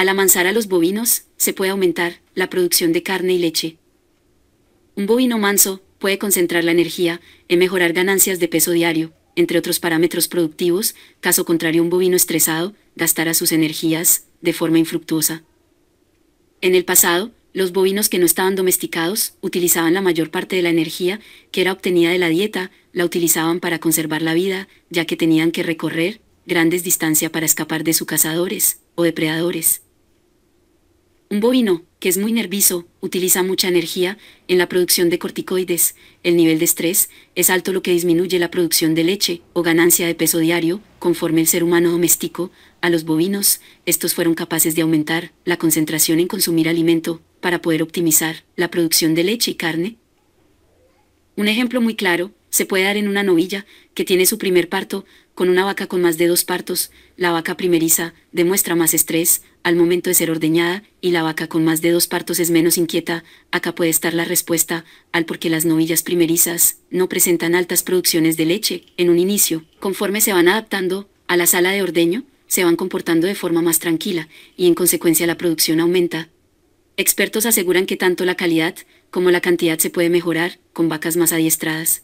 Al amansar a los bovinos, se puede aumentar la producción de carne y leche. Un bovino manso puede concentrar la energía en mejorar ganancias de peso diario, entre otros parámetros productivos, caso contrario un bovino estresado gastará sus energías de forma infructuosa. En el pasado, los bovinos que no estaban domesticados utilizaban la mayor parte de la energía que era obtenida de la dieta, la utilizaban para conservar la vida, ya que tenían que recorrer grandes distancias para escapar de sus cazadores o depredadores. Un bovino, que es muy nervioso, utiliza mucha energía en la producción de corticoides. El nivel de estrés es alto lo que disminuye la producción de leche o ganancia de peso diario, conforme el ser humano doméstico a los bovinos. Estos fueron capaces de aumentar la concentración en consumir alimento para poder optimizar la producción de leche y carne. Un ejemplo muy claro se puede dar en una novilla que tiene su primer parto con una vaca con más de dos partos. La vaca primeriza demuestra más estrés, al momento de ser ordeñada, y la vaca con más de dos partos es menos inquieta, acá puede estar la respuesta al por qué las novillas primerizas no presentan altas producciones de leche en un inicio. Conforme se van adaptando a la sala de ordeño, se van comportando de forma más tranquila y en consecuencia la producción aumenta. Expertos aseguran que tanto la calidad como la cantidad se puede mejorar con vacas más adiestradas.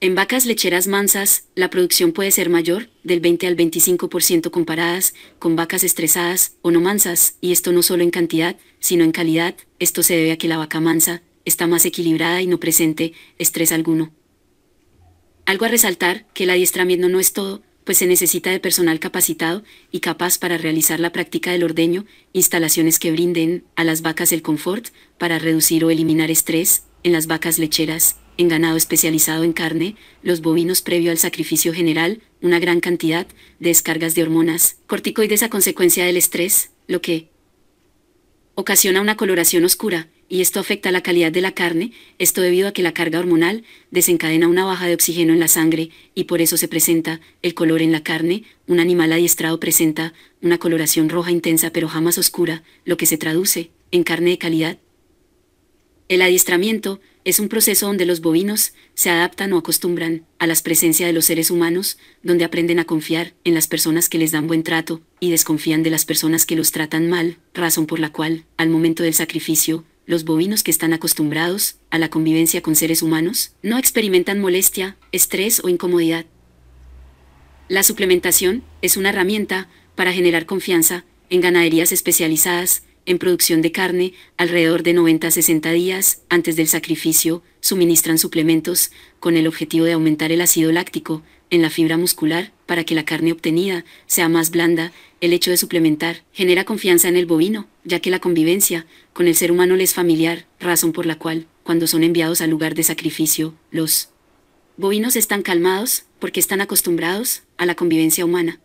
En vacas lecheras mansas, la producción puede ser mayor, del 20 al 25% comparadas con vacas estresadas o no mansas, y esto no solo en cantidad, sino en calidad, esto se debe a que la vaca mansa está más equilibrada y no presente estrés alguno. Algo a resaltar, que el adiestramiento no es todo, pues se necesita de personal capacitado y capaz para realizar la práctica del ordeño, instalaciones que brinden a las vacas el confort para reducir o eliminar estrés en las vacas lecheras en ganado especializado en carne, los bovinos previo al sacrificio general, una gran cantidad, de descargas de hormonas, corticoides a consecuencia del estrés, lo que ocasiona una coloración oscura, y esto afecta la calidad de la carne, esto debido a que la carga hormonal desencadena una baja de oxígeno en la sangre, y por eso se presenta el color en la carne, un animal adiestrado presenta una coloración roja intensa pero jamás oscura, lo que se traduce en carne de calidad, el adiestramiento es un proceso donde los bovinos se adaptan o acostumbran a la presencia de los seres humanos, donde aprenden a confiar en las personas que les dan buen trato y desconfían de las personas que los tratan mal, razón por la cual, al momento del sacrificio, los bovinos que están acostumbrados a la convivencia con seres humanos no experimentan molestia, estrés o incomodidad. La suplementación es una herramienta para generar confianza en ganaderías especializadas en producción de carne, alrededor de 90 a 60 días antes del sacrificio, suministran suplementos, con el objetivo de aumentar el ácido láctico en la fibra muscular para que la carne obtenida sea más blanda. El hecho de suplementar genera confianza en el bovino, ya que la convivencia con el ser humano le es familiar, razón por la cual, cuando son enviados al lugar de sacrificio, los bovinos están calmados porque están acostumbrados a la convivencia humana.